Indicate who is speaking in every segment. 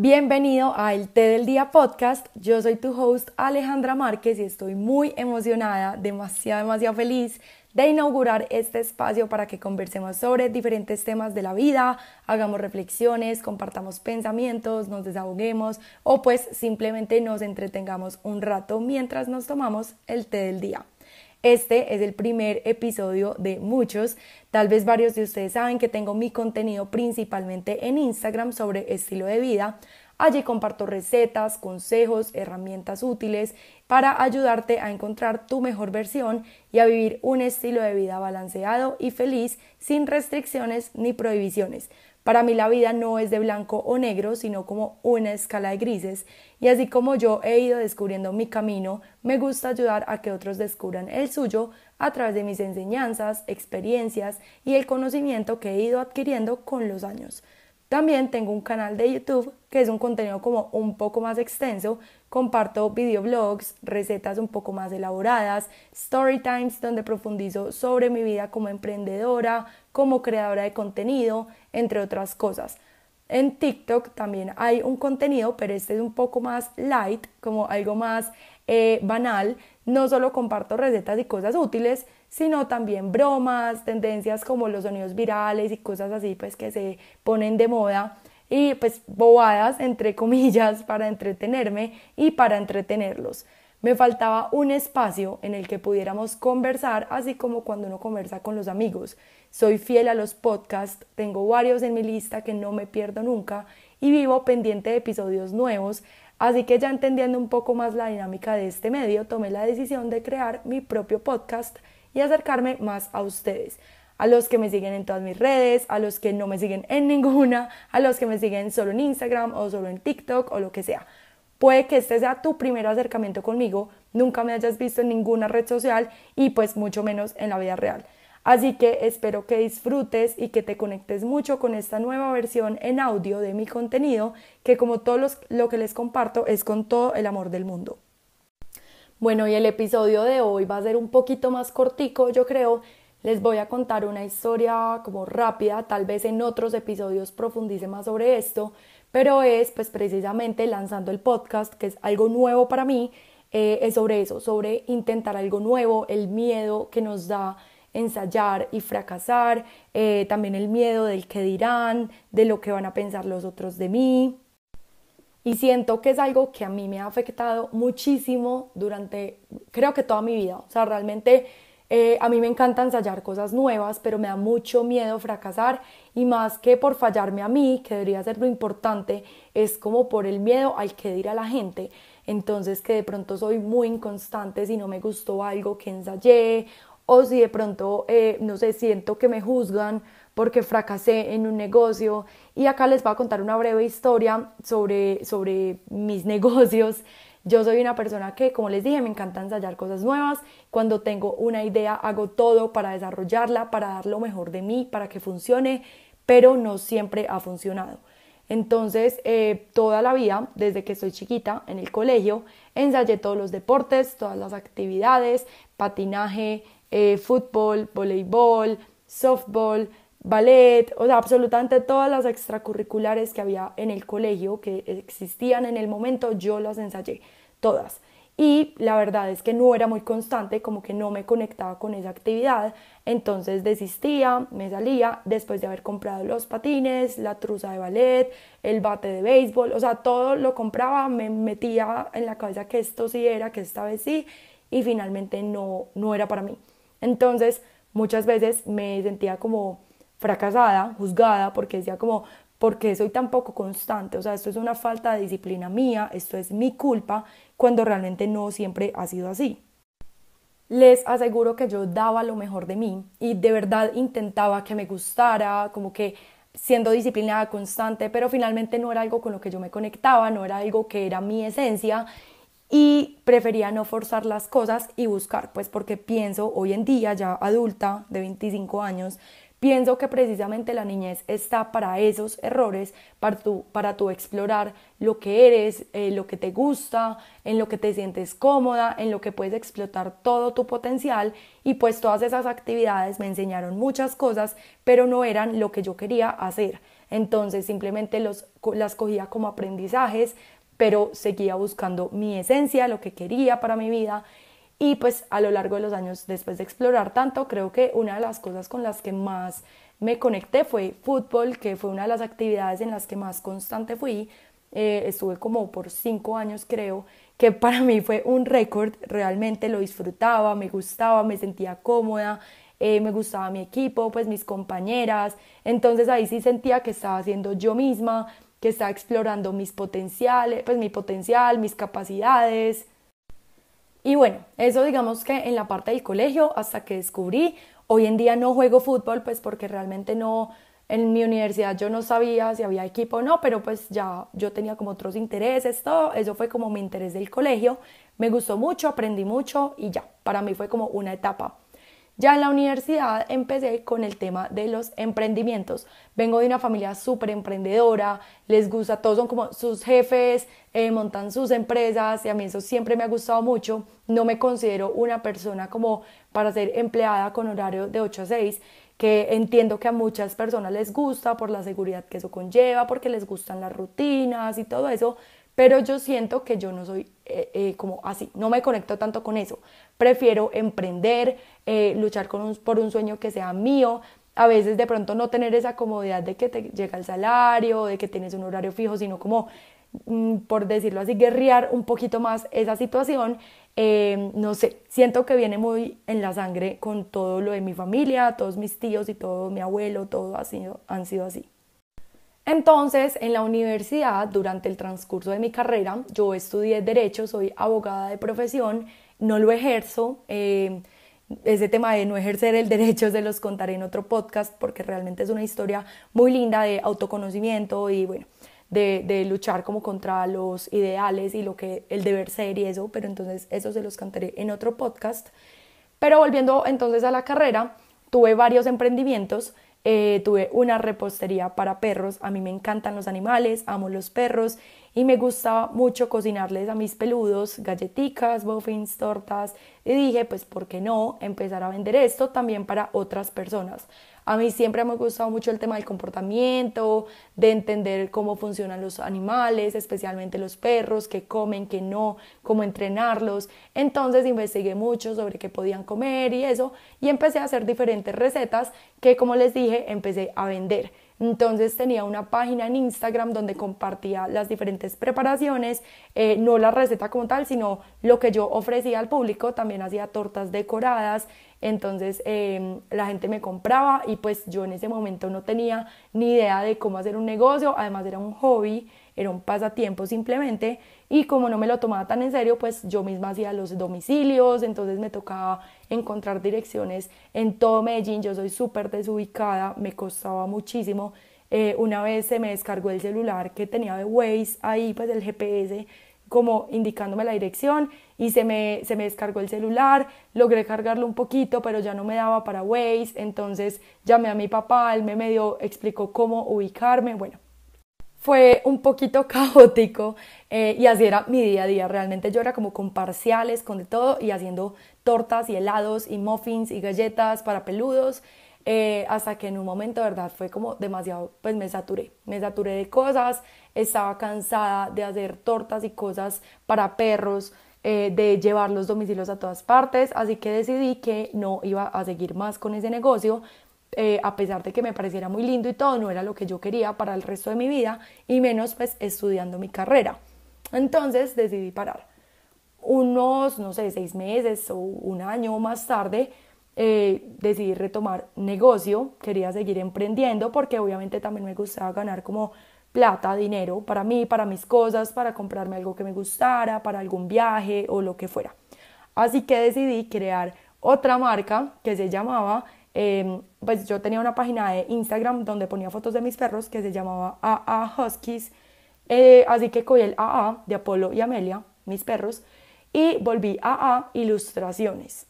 Speaker 1: Bienvenido a El Té del Día podcast. Yo soy tu host Alejandra Márquez y estoy muy emocionada, demasiado, demasiado feliz de inaugurar este espacio para que conversemos sobre diferentes temas de la vida, hagamos reflexiones, compartamos pensamientos, nos desahoguemos o pues simplemente nos entretengamos un rato mientras nos tomamos el té del día. Este es el primer episodio de muchos. Tal vez varios de ustedes saben que tengo mi contenido principalmente en Instagram sobre estilo de vida. Allí comparto recetas, consejos, herramientas útiles para ayudarte a encontrar tu mejor versión y a vivir un estilo de vida balanceado y feliz sin restricciones ni prohibiciones. Para mí la vida no es de blanco o negro, sino como una escala de grises, y así como yo he ido descubriendo mi camino, me gusta ayudar a que otros descubran el suyo a través de mis enseñanzas, experiencias y el conocimiento que he ido adquiriendo con los años. También tengo un canal de YouTube que es un contenido como un poco más extenso. Comparto videoblogs, recetas un poco más elaboradas, story times donde profundizo sobre mi vida como emprendedora, como creadora de contenido, entre otras cosas. En TikTok también hay un contenido, pero este es un poco más light, como algo más eh, banal. No solo comparto recetas y cosas útiles, sino también bromas, tendencias como los sonidos virales y cosas así, pues que se ponen de moda y pues bobadas, entre comillas, para entretenerme y para entretenerlos. Me faltaba un espacio en el que pudiéramos conversar, así como cuando uno conversa con los amigos. Soy fiel a los podcasts, tengo varios en mi lista que no me pierdo nunca y vivo pendiente de episodios nuevos, así que ya entendiendo un poco más la dinámica de este medio, tomé la decisión de crear mi propio podcast y acercarme más a ustedes a los que me siguen en todas mis redes, a los que no me siguen en ninguna, a los que me siguen solo en Instagram o solo en TikTok o lo que sea. Puede que este sea tu primer acercamiento conmigo, nunca me hayas visto en ninguna red social y pues mucho menos en la vida real. Así que espero que disfrutes y que te conectes mucho con esta nueva versión en audio de mi contenido, que como todo lo que les comparto es con todo el amor del mundo. Bueno, y el episodio de hoy va a ser un poquito más cortico, yo creo. Les voy a contar una historia como rápida, tal vez en otros episodios profundice más sobre esto, pero es pues precisamente lanzando el podcast, que es algo nuevo para mí, eh, es sobre eso, sobre intentar algo nuevo, el miedo que nos da ensayar y fracasar, eh, también el miedo del que dirán, de lo que van a pensar los otros de mí. Y siento que es algo que a mí me ha afectado muchísimo durante, creo que toda mi vida. O sea, realmente eh, a mí me encanta ensayar cosas nuevas, pero me da mucho miedo fracasar y más que por fallarme a mí, que debería ser lo importante, es como por el miedo al que dirá la gente. Entonces que de pronto soy muy inconstante si no me gustó algo que ensayé o si de pronto, eh, no sé, siento que me juzgan porque fracasé en un negocio. Y acá les voy a contar una breve historia sobre, sobre mis negocios. Yo soy una persona que, como les dije, me encanta ensayar cosas nuevas. Cuando tengo una idea, hago todo para desarrollarla, para dar lo mejor de mí, para que funcione, pero no siempre ha funcionado. Entonces, eh, toda la vida, desde que soy chiquita en el colegio, ensayé todos los deportes, todas las actividades, patinaje, eh, fútbol, voleibol, softball, ballet, o sea, absolutamente todas las extracurriculares que había en el colegio, que existían en el momento, yo las ensayé, todas. Y la verdad es que no era muy constante, como que no me conectaba con esa actividad, entonces desistía, me salía, después de haber comprado los patines, la truza de ballet, el bate de béisbol, o sea, todo lo compraba, me metía en la cabeza que esto sí era, que esta vez sí, y finalmente no, no era para mí. Entonces, muchas veces me sentía como fracasada, juzgada, porque decía como, porque soy tan poco constante? O sea, esto es una falta de disciplina mía, esto es mi culpa, cuando realmente no siempre ha sido así. Les aseguro que yo daba lo mejor de mí y de verdad intentaba que me gustara, como que siendo disciplinada, constante, pero finalmente no era algo con lo que yo me conectaba, no era algo que era mi esencia y prefería no forzar las cosas y buscar, pues porque pienso hoy en día, ya adulta de 25 años, Pienso que precisamente la niñez está para esos errores, para tu, para tu explorar lo que eres, eh, lo que te gusta, en lo que te sientes cómoda, en lo que puedes explotar todo tu potencial y pues todas esas actividades me enseñaron muchas cosas, pero no eran lo que yo quería hacer. Entonces simplemente los, las cogía como aprendizajes, pero seguía buscando mi esencia, lo que quería para mi vida y pues a lo largo de los años, después de explorar tanto, creo que una de las cosas con las que más me conecté fue fútbol, que fue una de las actividades en las que más constante fui. Eh, estuve como por cinco años creo, que para mí fue un récord, realmente lo disfrutaba, me gustaba, me sentía cómoda, eh, me gustaba mi equipo, pues mis compañeras, entonces ahí sí sentía que estaba siendo yo misma, que estaba explorando mis potenciales, pues mi potencial, mis capacidades, y bueno, eso digamos que en la parte del colegio hasta que descubrí, hoy en día no juego fútbol pues porque realmente no, en mi universidad yo no sabía si había equipo o no, pero pues ya yo tenía como otros intereses, todo, eso fue como mi interés del colegio, me gustó mucho, aprendí mucho y ya, para mí fue como una etapa ya en la universidad empecé con el tema de los emprendimientos. Vengo de una familia súper emprendedora, les gusta, todos son como sus jefes, eh, montan sus empresas y a mí eso siempre me ha gustado mucho. No me considero una persona como para ser empleada con horario de 8 a 6, que entiendo que a muchas personas les gusta por la seguridad que eso conlleva, porque les gustan las rutinas y todo eso, pero yo siento que yo no soy eh, eh, como así, no me conecto tanto con eso. Prefiero emprender, eh, luchar con por un sueño que sea mío. A veces de pronto no tener esa comodidad de que te llega el salario, de que tienes un horario fijo, sino como, mm, por decirlo así, guerrear un poquito más esa situación. no sé, siento que viene muy en la sangre con todo lo de mi familia, todos mis tíos y todo mi abuelo, todo ha sido, han sido así. Entonces, en la universidad, durante el transcurso de mi carrera, yo estudié Derecho, soy abogada de profesión, no lo ejerzo. Eh, ese tema de no ejercer el derecho se los contaré en otro podcast porque realmente es una historia muy linda de autoconocimiento y bueno, de, de, luchar como contra los ideales y lo que el deber ser y eso, pero entonces eso se los cantaré en otro podcast. Pero volviendo entonces a la carrera, tuve varios emprendimientos eh, tuve una repostería para perros, a mí me encantan los animales, amo los perros y me gustaba mucho cocinarles a mis peludos galletitas, muffins, tortas y dije pues por qué no empezar a vender esto también para otras personas. A mí siempre me ha gustado mucho el tema del comportamiento, de entender cómo funcionan los animales, especialmente los perros, qué comen, qué no, cómo entrenarlos. Entonces investigué mucho sobre qué podían comer y eso y empecé a hacer diferentes recetas que como les dije empecé a vender. Entonces tenía una página en Instagram donde compartía las diferentes preparaciones, eh, no la receta como tal, sino lo que yo ofrecía al público. También hacía tortas decoradas, entonces em, la gente me compraba y pues yo en ese momento no tenía ni idea de cómo hacer un negocio, además era un hobby era un pasatiempo simplemente y como no me lo tomaba tan en serio, pues yo misma hacía los domicilios, entonces me tocaba encontrar direcciones en todo Medellín, yo soy súper desubicada, me costaba muchísimo. Eh, una vez se me descargó el celular que tenía de Waze ahí, pues el GPS, como indicándome la dirección y se me, se me descargó el celular, logré cargarlo un poquito, pero ya no me daba para Waze, entonces llamé a mi papá, él me medio explicó cómo ubicarme, bueno, fue un poquito caótico eh, y así era mi día a día. Realmente yo era como con parciales, con de todo y haciendo tortas y helados y muffins y galletas para peludos. Eh, hasta que en un momento, ¿verdad? Fue como demasiado, pues me saturé, me saturé de cosas, estaba cansada de hacer tortas y cosas para perros, eh, de llevar los domicilios a todas partes, así que decidí que no iba a seguir más con ese negocio, eh, a pesar de que me pareciera muy lindo y todo, no era lo que yo quería para el resto de mi vida y menos pues estudiando mi carrera. Entonces decidí parar. Unos, no sé, seis meses o un año más tarde, eh, decidí retomar negocio, quería seguir emprendiendo porque obviamente también me gustaba ganar como plata, dinero para mí, para mis cosas, para comprarme algo que me gustara, para algún viaje o lo que fuera. Así que decidí crear otra marca que se llamaba Em, pues yo tenía una página de Instagram donde ponía fotos de mis perros que se llamaba AA Huskies, eh, así que cogí el AA de Apolo y Amelia, mis perros, y volví a AA Ilustraciones.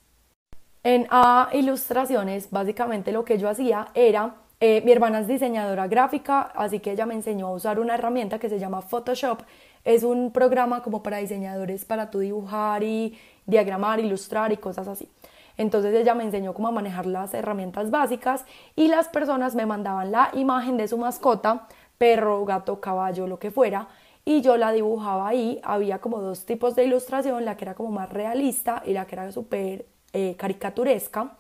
Speaker 1: En AA Ilustraciones, básicamente lo que yo hacía era eh, mi hermana es diseñadora gráfica, así que ella me enseñó a usar una herramienta que se llama Photoshop. Es un programa como para diseñadores para tú dibujar y diagramar, ilustrar y cosas así. Entonces ella me enseñó cómo manejar las herramientas básicas y las personas me mandaban la imagen de su mascota, perro, gato, caballo, lo que fuera, y yo la dibujaba ahí. Había como dos tipos de ilustración, la que era como más realista y la que era súper eh, caricaturesca.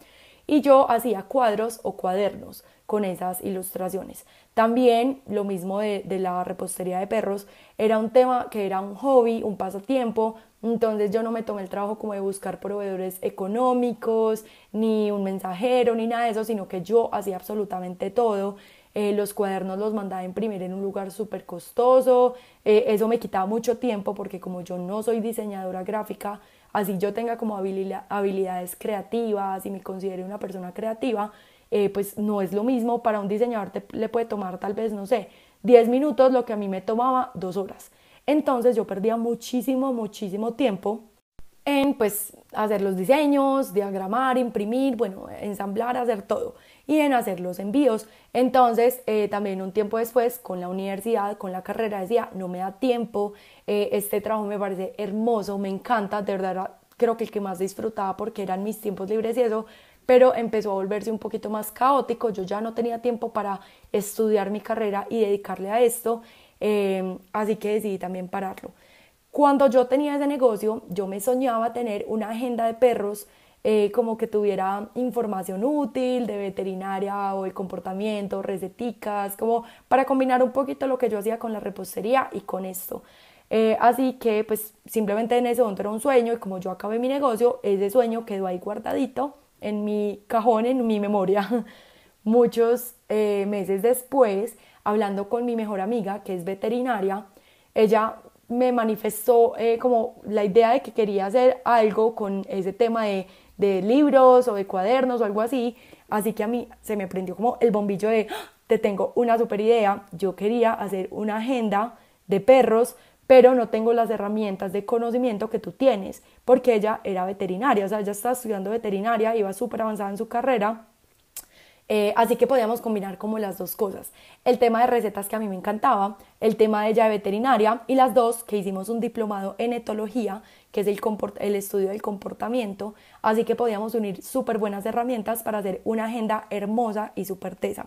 Speaker 1: Y yo hacía cuadros o cuadernos con esas ilustraciones. También lo mismo de, la repostería de perros, era un tema que era un hobby, un pasatiempo, entonces yo no me tomé el trabajo como de buscar proveedores económicos, ni un mensajero, ni nada de eso, sino que yo hacía absolutamente todo. Eh, los cuadernos los mandaba a imprimir en un lugar súper costoso, eh, eso me quitaba mucho tiempo porque como yo no soy diseñadora gráfica, así yo tenga como habilidades creativas y me considere una persona creativa, eh, pues no es lo mismo, para un diseñador le puede tomar tal vez, no sé, 10 minutos, lo que a mí me tomaba dos horas. Entonces yo perdía muchísimo, muchísimo tiempo en pues hacer los diseños, diagramar, imprimir, bueno, ensamblar, hacer todo y en hacer los envíos. Entonces eh, también un tiempo después con la universidad, con la carrera decía, no me da tiempo, eh, este trabajo me parece hermoso, me encanta, de verdad creo que el que más disfrutaba porque eran mis tiempos libres y eso, pero empezó a volverse un poquito más caótico. Yo ya no tenía tiempo para estudiar mi carrera y dedicarle a esto, eh, así que decidí también pararlo. Cuando yo tenía ese negocio, yo me soñaba tener una agenda de perros eh, como que tuviera información útil de veterinaria o de comportamiento, receticas, como para combinar un poquito lo que yo hacía con la repostería y con esto. Eh, así que pues simplemente en ese momento era un sueño y como yo acabé mi negocio, ese sueño quedó ahí guardadito en mi cajón, en mi memoria, muchos eh, meses después, hablando con mi mejor amiga, que es veterinaria, ella me manifestó eh, como la idea de que quería hacer algo con ese tema de, libros o de cuadernos o algo así. Así que a mí se me prendió como el bombillo de, ¡Ah! te tengo una super idea. Yo quería hacer una agenda de perros pero no tengo las herramientas de conocimiento que tú tienes, porque ella era veterinaria, o sea, ella estaba estudiando veterinaria, iba súper avanzada en su carrera, eh, así que podíamos combinar como las dos cosas. El tema de recetas que a mí me encantaba, el tema de ella de veterinaria y las dos que hicimos un diplomado en etología, que es el, el estudio del comportamiento. Así que podíamos unir súper buenas herramientas para hacer una agenda hermosa y súper tesa.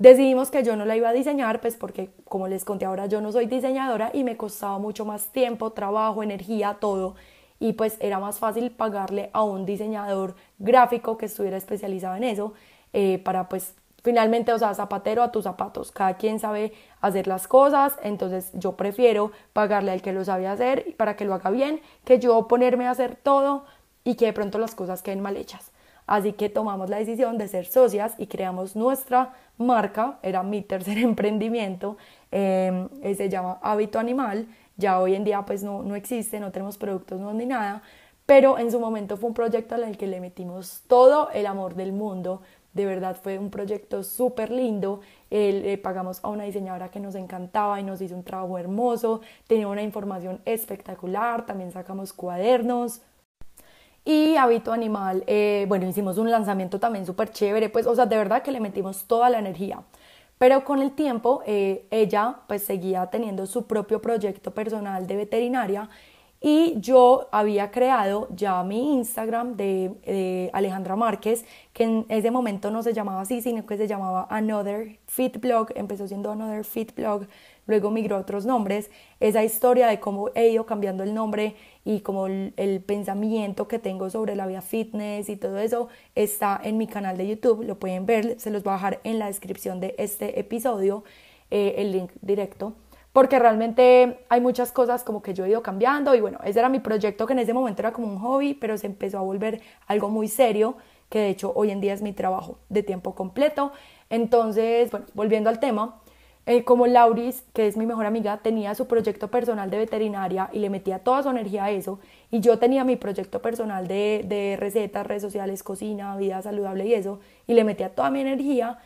Speaker 1: Decidimos que yo no la iba a diseñar, pues porque como les conté ahora, yo no soy diseñadora y me costaba mucho más tiempo, trabajo, energía, todo. Y pues era más fácil pagarle a un diseñador gráfico que estuviera especializado en eso eh, para pues finalmente, o sea, zapatero a tus zapatos. Cada quien sabe hacer las cosas, entonces yo prefiero pagarle al que lo sabe hacer para que lo haga bien, que yo ponerme a hacer todo y que de pronto las cosas queden mal hechas. Así que tomamos la decisión de ser socias y creamos nuestra marca, era mi tercer emprendimiento, em, eh, se llama Hábito Animal, ya hoy en día pues no, no existe, no tenemos productos no, ni nada, pero en su momento fue un proyecto en el que le metimos todo el amor del mundo, de verdad fue un proyecto súper lindo. le eh, pagamos a una diseñadora que nos encantaba y nos hizo un trabajo hermoso. Tenía una información espectacular. También sacamos cuadernos y Hábito Animal, eh, bueno, hicimos un lanzamiento también súper chévere, pues, o sea, de verdad que le metimos toda la energía. Pero con el tiempo, eh, ella pues seguía teniendo su propio proyecto personal de veterinaria y yo había creado ya mi Instagram de, Alejandra Márquez, que en ese momento no se llamaba así, sino que se llamaba Another Fit Blog, empezó siendo Another Fit Blog, luego migró a otros nombres. Esa historia de cómo he ido cambiando el nombre y como el, pensamiento que tengo sobre la vida fitness y todo eso está en mi canal de YouTube, lo pueden ver, se los voy a dejar en la descripción de este episodio eh, el link directo, porque realmente hay muchas cosas como que yo he ido cambiando y bueno, ese era mi proyecto que en ese momento era como un hobby, pero se empezó a volver algo muy serio, que de hecho hoy en día es mi trabajo de tiempo completo. Entonces, bueno, volviendo al tema, eh, como Lauris, que es mi mejor amiga, tenía su proyecto personal de veterinaria y le metía toda su energía a eso, y yo tenía mi proyecto personal de, recetas, redes sociales, cocina, vida saludable y eso, y le metía toda mi energía,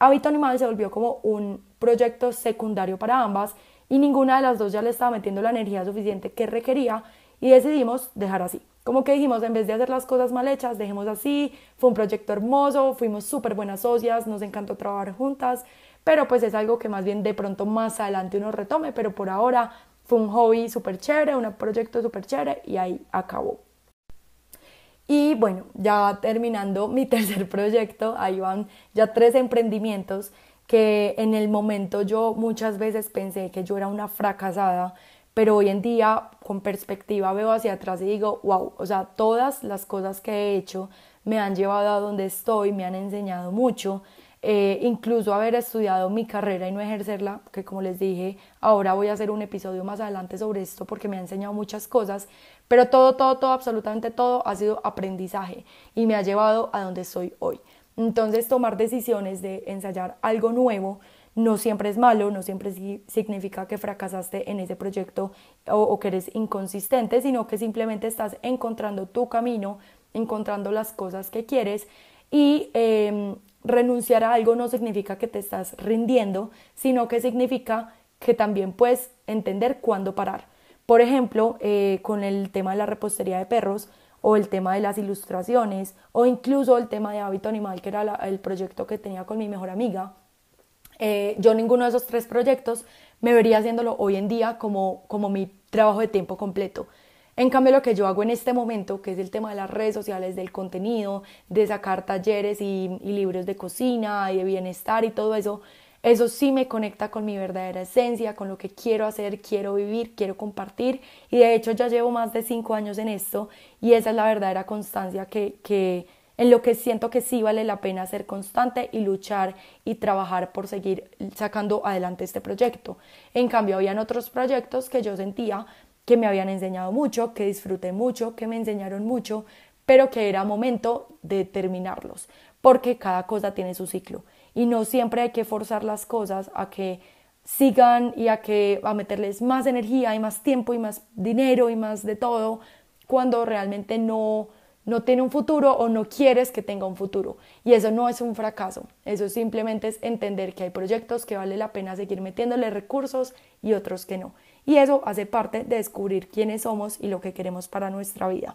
Speaker 1: Habito Animal se volvió como un proyecto secundario para ambas y ninguna de las dos ya le estaba metiendo la energía suficiente que requería y decidimos dejar así. Como que dijimos, en vez de hacer las cosas mal hechas, dejemos así, fue un proyecto hermoso, fuimos súper buenas socias, nos encantó trabajar juntas, pero pues es algo que más bien de pronto más adelante uno retome, pero por ahora fue un hobby súper chévere, un proyecto súper chévere y ahí acabó. Y bueno, ya terminando mi tercer proyecto, ahí van ya tres emprendimientos que en el momento yo muchas veces pensé que yo era una fracasada, pero hoy en día con perspectiva veo hacia atrás y digo, wow, o sea, todas las cosas que he hecho me han llevado a donde estoy, me han enseñado mucho, eh, incluso haber estudiado mi carrera y no ejercerla, que como les dije, ahora voy a hacer un episodio más adelante sobre esto porque me ha enseñado muchas cosas, pero todo, todo, todo, absolutamente todo ha sido aprendizaje y me ha llevado a donde estoy hoy. Entonces tomar decisiones de ensayar algo nuevo no siempre es malo, no siempre significa que fracasaste en ese proyecto o, que eres inconsistente, sino que simplemente estás encontrando tu camino, encontrando las cosas que quieres y em, renunciar a algo no significa que te estás rindiendo, sino que significa que también puedes entender cuándo parar. Por ejemplo, eh, con el tema de la repostería de perros o el tema de las ilustraciones o incluso el tema de hábito animal, que era el proyecto que tenía con mi mejor amiga. Eh, yo ninguno de esos tres proyectos me vería haciéndolo hoy en día como mi trabajo de tiempo completo. En cambio, lo que yo hago en este momento, que es el tema de las redes sociales, del contenido, de sacar talleres y, libros de cocina y de bienestar y todo eso, eso sí me conecta con mi verdadera esencia, con lo que quiero hacer, quiero vivir, quiero compartir. Y de hecho ya llevo más de cinco años en esto y esa es la verdadera constancia que, que en lo que siento que sí vale la pena ser constante y luchar y trabajar por seguir sacando adelante este proyecto. En cambio, habían otros proyectos que yo sentía que me habían enseñado mucho, que disfruté mucho, que me enseñaron mucho, pero que era momento de terminarlos, porque cada cosa tiene su ciclo y no siempre hay que forzar las cosas a que sigan y a que a meterles más energía y más tiempo y más dinero y más de todo cuando realmente no no tiene un futuro o no quieres que tenga un futuro. Y eso no es un fracaso, eso simplemente es entender que hay proyectos que vale la pena seguir metiéndole recursos y otros que no. Y eso hace parte de descubrir quiénes somos y lo que queremos para nuestra vida.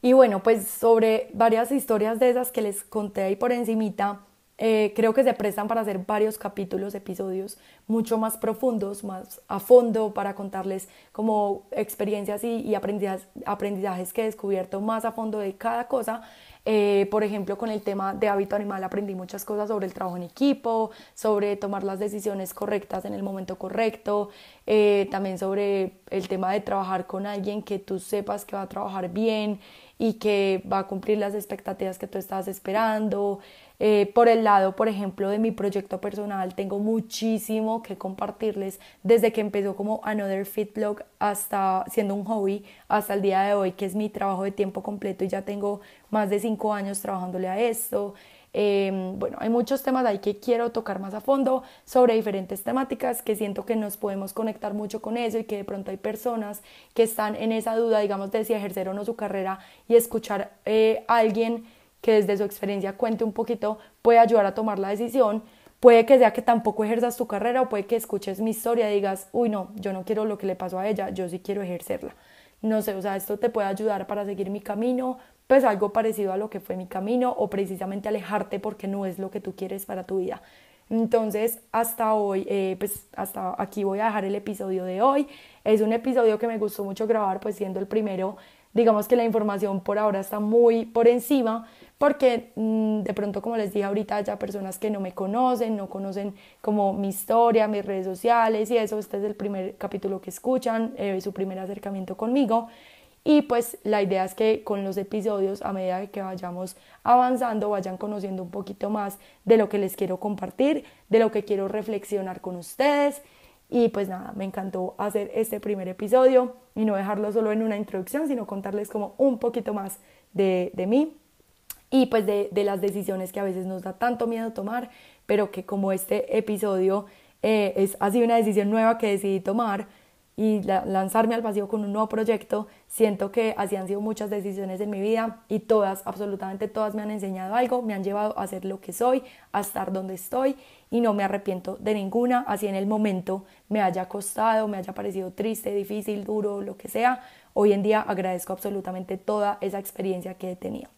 Speaker 1: Y bueno, pues sobre varias historias de esas que les conté ahí por encimita, eh, creo que se prestan para hacer varios capítulos, episodios mucho más profundos, más a fondo, para contarles como experiencias y, aprendizajes, que he descubierto más a fondo de cada cosa. Eh, por ejemplo, con el tema de hábito animal aprendí muchas cosas sobre el trabajo en equipo, sobre tomar las decisiones correctas en el momento correcto, eh, también sobre el tema de trabajar con alguien que tú sepas que va a trabajar bien y que va a cumplir las expectativas que tú estás esperando, eh, por el lado, por ejemplo, de mi proyecto personal, tengo muchísimo que compartirles desde que empezó como Another Fit Blog hasta siendo un hobby hasta el día de hoy, que es mi trabajo de tiempo completo y ya tengo más de cinco años trabajándole a esto. Em, bueno, hay muchos temas ahí que quiero tocar más a fondo sobre diferentes temáticas que siento que nos podemos conectar mucho con eso y que de pronto hay personas que están en esa duda, digamos, de si ejercer o no su carrera y escuchar eh, a alguien que desde su experiencia cuente un poquito, puede ayudar a tomar la decisión. Puede que sea que tampoco ejerzas tu carrera o puede que escuches mi historia y digas, uy, no, yo no quiero lo que le pasó a ella, yo sí quiero ejercerla. No sé, o sea, esto te puede ayudar para seguir mi camino, pues algo parecido a lo que fue mi camino o precisamente alejarte porque no es lo que tú quieres para tu vida. Entonces, hasta hoy, eh, pues hasta aquí voy a dejar el episodio de hoy. Es un episodio que me gustó mucho grabar, pues siendo el primero, digamos que la información por ahora está muy por encima, porque mm, de pronto, como les dije ahorita, ya personas que no me conocen, no conocen como mi historia, mis redes sociales y eso, este es el primer capítulo que escuchan, eh, su primer acercamiento conmigo. Y pues la idea es que con los episodios, a medida que vayamos avanzando, vayan conociendo un poquito más de lo que les quiero compartir, de lo que quiero reflexionar con ustedes. Y pues nada, me encantó hacer este primer episodio y no dejarlo solo en una introducción, sino contarles como un poquito más de, mí y pues de, las decisiones que a veces nos da tanto miedo tomar, pero que como este episodio eh, es, así una decisión nueva que decidí tomar, y lanzarme al vacío con un nuevo proyecto. Siento que así han sido muchas decisiones en mi vida y todas, absolutamente todas me han enseñado algo, me han llevado a ser lo que soy, a estar donde estoy y no me arrepiento de ninguna, así en el momento me haya costado, me haya parecido triste, difícil, duro, lo que sea. Hoy en día agradezco absolutamente toda esa experiencia que he tenido.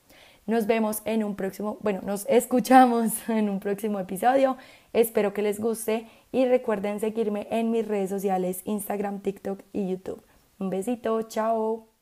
Speaker 1: Nos vemos en un próximo, bueno, nos escuchamos en un próximo episodio Espero que les guste y recuerden seguirme en mis redes sociales Instagram, TikTok y YouTube. Un besito, chao.